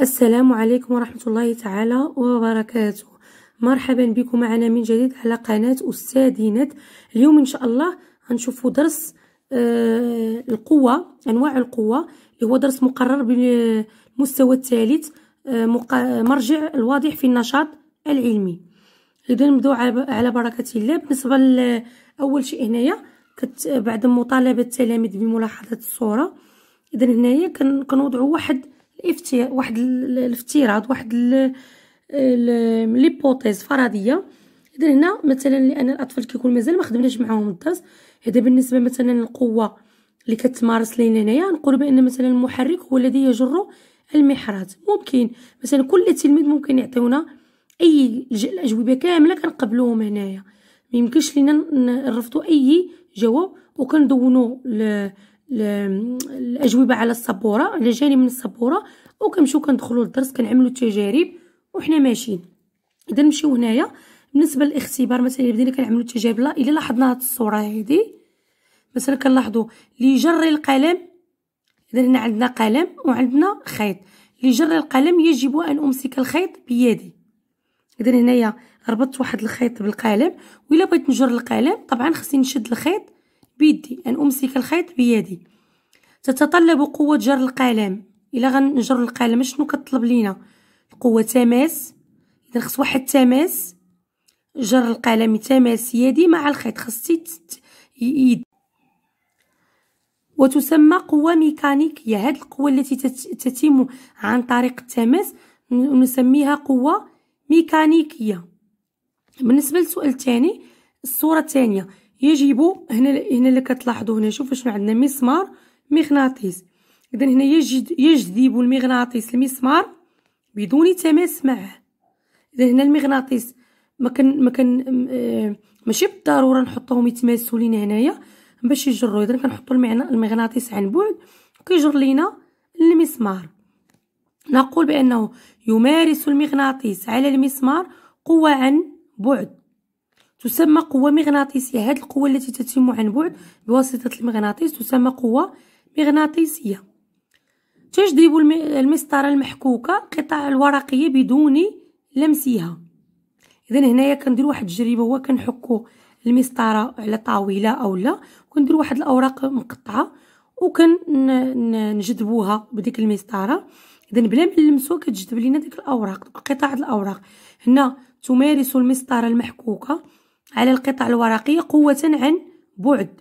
السلام عليكم ورحمة الله تعالى وبركاته مرحبا بكم معنا من جديد على قناة أستاذينة اليوم إن شاء الله غنشوفوا درس آه، القوة أنواع القوة اللي هو درس مقرر بالمستوى الثالث آه، مرجع الواضح في النشاط العلمي إذا نبدو على بركة الله بالنسبة لأول شيء هنايا بعد مطالبة التلاميذ بملاحظة الصورة إذا هنايا كنوضعوا واحد افتي واحد الافتراض واحد ليبوتيز فرضيه اذا هنا مثلا لان الاطفال كيكون مازال ما خدمناش معاهم الدرس هذا بالنسبه مثلا القوه اللي كتمارس لينا هنايا نقول بان مثلا المحرك هو الذي يجر المحراث ممكن مثلا كل تلميذ ممكن يعطيونا اي الاجوبه كامله كنقبلوهم هنايا ميمكنش لينا نرفضوا اي جواب وكندونوا الاجوبه على السبوره انا جاني من السبوره وكنمشيو كندخلوا للدرس كنعملوا التجارب وحنا ماشيين اذا نمشيو هنايا بالنسبه للاختبار مثلا بدينا كنعملوا التجارب لا الا لاحظنا هاد الصوره هذه مثلا كنلاحظوا جر القلم اذا هنا عندنا قلم وعندنا خيط لي جر القلم يجب ان امسك الخيط بيدي اذا هنايا ربطت واحد الخيط بالقلم و الا بغيت نجر القلم طبعا خصني نشد الخيط بيدي أن أمسك الخيط بيدي تتطلب قوة جر القلم إلا غنجر القلم شنو كطلب لينا القوة تماس إذا خص واحد تماس جر القلم تماس يدي مع الخيط خصتي يد وتسمى قوة ميكانيكية هاد القوة التي تتم عن طريق التماس نسميها قوة ميكانيكية بالنسبة للسؤال الثاني الصورة الثانية يجب هنا هنا اللي كتلاحظوا هنا شوفوا شنو عندنا مسمار مغناطيس اذا هنا يجد يجذب المغناطيس المسمار بدون تماس معه اذا هنا المغناطيس ما كان ما كان اه، ماشي بالضروره نحطوهم يتماسوا لينا هنايا باش يجروا اذا كنحطوا المغناطيس عن بعد وكيجر لينا المسمار نقول بانه يمارس المغناطيس على المسمار قوى عن بعد تسمى قوة مغناطيسية هذه القوة التي تتم عن بعد بواسطة المغناطيس تسمى قوة مغناطيسية تجذب المسطرة المحكوكة قطع الورقية بدون لمسها إذا هنايا كندير واحد التجربة هو كنحكو المسطرة على طاولة أو لا كندير واحد الأوراق مقطعة وكنجذبوها بديك المسطرة إذا بلا ما نلمسوها كتجذب لينا ديك الأوراق قطع الأوراق هنا تمارس المسطرة المحكوكة على القطع الورقية قوة عن بعد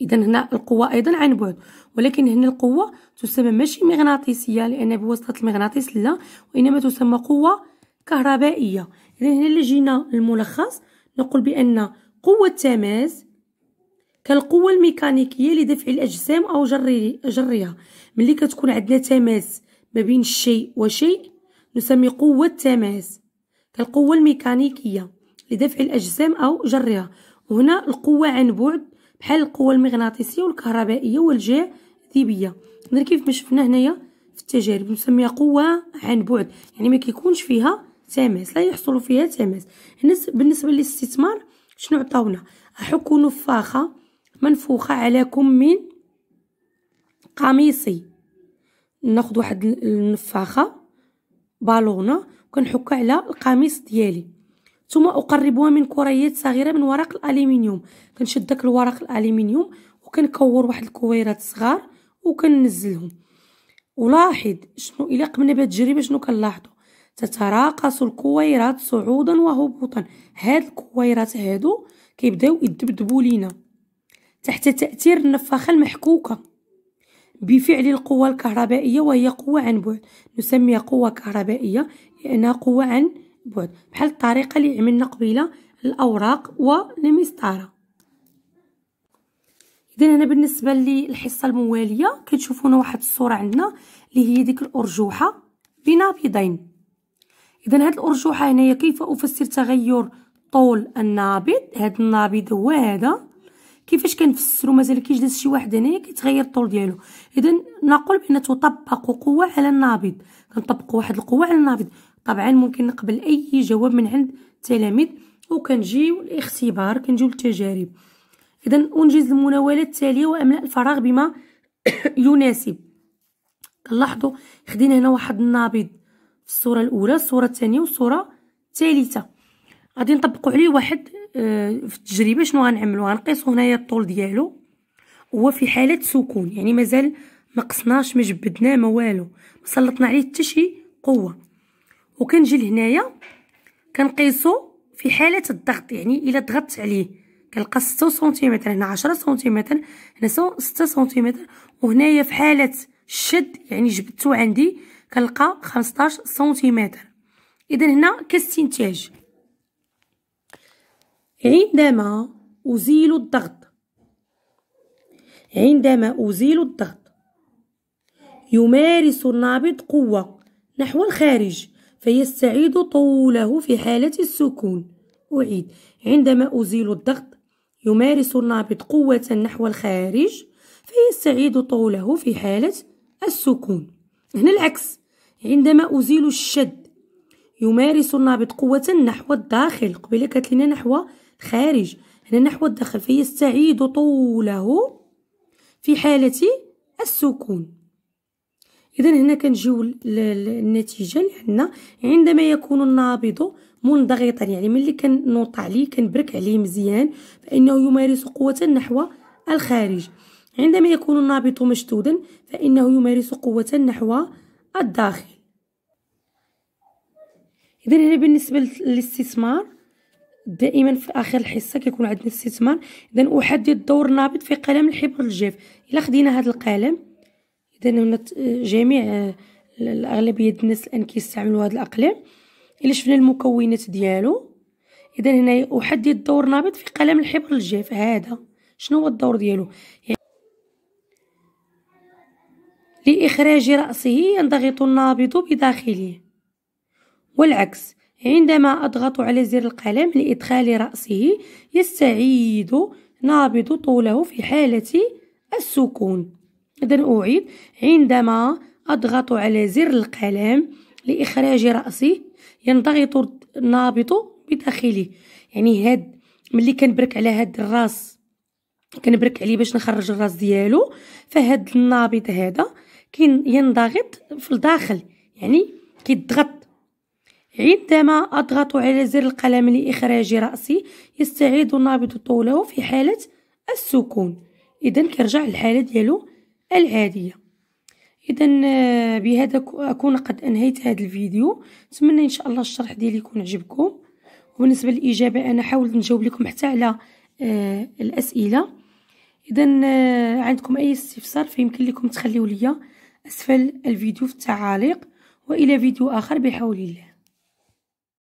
إذا هنا القوة أيضا عن بعد ولكن هنا القوة تسمى ماشي مغناطيسية لأن بواسطة المغناطيس لا وإنما تسمى قوة كهربائية إذا هنا اللي جينا الملخص نقول بأن قوة التماس كالقوة الميكانيكية لدفع الأجسام أو جري جريها ملي كتكون عندنا تماس ما بين شيء وشيء نسمي قوة تماس كالقوة الميكانيكية لدفع الأجسام أو جرها وهنا القوة عن بعد بحال القوة المغناطيسية والكهربائية والجاع ذيبية نظر كيف ما شفنا هنايا في التجارب نسميها قوة عن بعد يعني ما كيكونش فيها تماس لا يحصل فيها تماس هنا بالنسبة للاستثمار شنو عطاونا أحك نفاخة منفوخة عليكم من قميصي ناخد واحد النفاخة بالونة وكنحكها على القميص ديالي ثم اقربها من كريات صغيره من ورق الالومنيوم كنشد داك الورق الالومنيوم وكنكور واحد الكويرات صغار وكننزلهم ولاحظ شنو الا قمنا بهذه التجربه شنو كنلاحظوا تتراقص الكويرات صعودا وهبوطا هاد الكويرات هادو كيبداو يدبدبوا لينا تحت تاثير النفاخه المحكوكه بفعل القوة الكهربائية وهي قوة عن بعد نسميها قوة كهربائية لأنها قوة عن بعد بحال الطريقه اللي عملنا قبيله الاوراق والمسطره اذا هنا بالنسبه للحصه المواليه كتشوفونا واحد الصوره عندنا اللي هي ديك الارجوحه بنابضين اذا هاد الارجوحه هنايا كيف افسر تغير طول النابض هاد النابض هو هذا كيفاش كنفسروا مازال كيجلس شي واحد هنايا كيتغير الطول ديالو اذا نقول بان تطبق قوه على النابض كنطبقوا واحد القوه على النابض طبعا ممكن نقبل اي جواب من عند التلاميذ وكنجيو الاختبار كنجيو للتجارب اذا انجز المناوله التاليه واملاء الفراغ بما يناسب كنلاحظوا خدينا هنا واحد النابض في الصوره الاولى الصوره الثانيه والصوره الثالثه غادي نطبقوا عليه واحد في التجربه شنو غنعملو غنقيسو هنايا الطول ديالو هو في حاله سكون يعني مازال ما قصناش ما جبدناه ما والو ما سلطنا عليه حتى شي قوه وكنجي لهنايا كنقيسو في حاله الضغط يعني الا ضغطت عليه كنلقى 6 سنتيمتر هنا 10 سنتيمتر هنا 6 سنتيمتر وهنايا في حاله الشد يعني جبدتو عندي كنلقى 15 سنتيمتر اذا هنا كاستنتاج عندما أزيل الضغط عندما أزيل الضغط يمارس النابض قوة نحو الخارج فيستعيد طوله في حالة السكون أعيد عندما أزيل الضغط يمارس النابض قوة نحو الخارج فيستعيد طوله في حالة السكون هنا العكس عندما أزيل الشد يمارس النابض قوة نحو الداخل قبل كتلنا نحو خارج هنا نحو الدخل فيستعيد طوله في حالة السكون إذا هنا كنجيو للنتيجة اللي عندنا عندما يكون النابض منضغطا يعني ملي كنوط عليه كنبرك عليه مزيان فإنه يمارس قوة نحو الخارج عندما يكون النابض مشدودا فإنه يمارس قوة نحو الداخل إذا هنا بالنسبة للاستثمار دائما في اخر الحصه كيكون عندنا استثمار اذا احدد دور نابض في قلم الحبر الجاف الا خدينا هذا القلم اذا هنا جميع آه، الاغلبيه ديال الناس الان كيستعملوا هذا الاقلام الا شفنا المكونات ديالو اذا هنا احدد دور نابض في قلم الحبر الجاف هذا شنو هو الدور ديالو يعني لاخراج راسه ينضغط النابض بداخله والعكس عندما أضغط على زر القلم لإدخال رأسه يستعيد نابض طوله في حالة السكون إذا أعيد عندما أضغط على زر القلم لإخراج رأسي ينضغط النابض بداخله يعني هاد ملي كنبرك على هاد الراس كنبرك عليه باش نخرج الراس ديالو فهاد النابض هذا كين ينضغط في الداخل يعني كيضغط عندما أضغط على زر القلم لإخراج رأسي يستعيد النابض طوله في حالة السكون إذا كيرجع للحالة ديالو العادية إذا آه، بهذا أكون قد أنهيت هذا الفيديو نتمنى إن شاء الله الشرح ديالي يكون عجبكم وبالنسبة للإجابة أنا حاولت نجاوب لكم حتى على آه، الأسئلة إذا آه، عندكم أي استفسار فيمكن لكم تخليو ليا أسفل الفيديو في التعاليق وإلى فيديو آخر بحول الله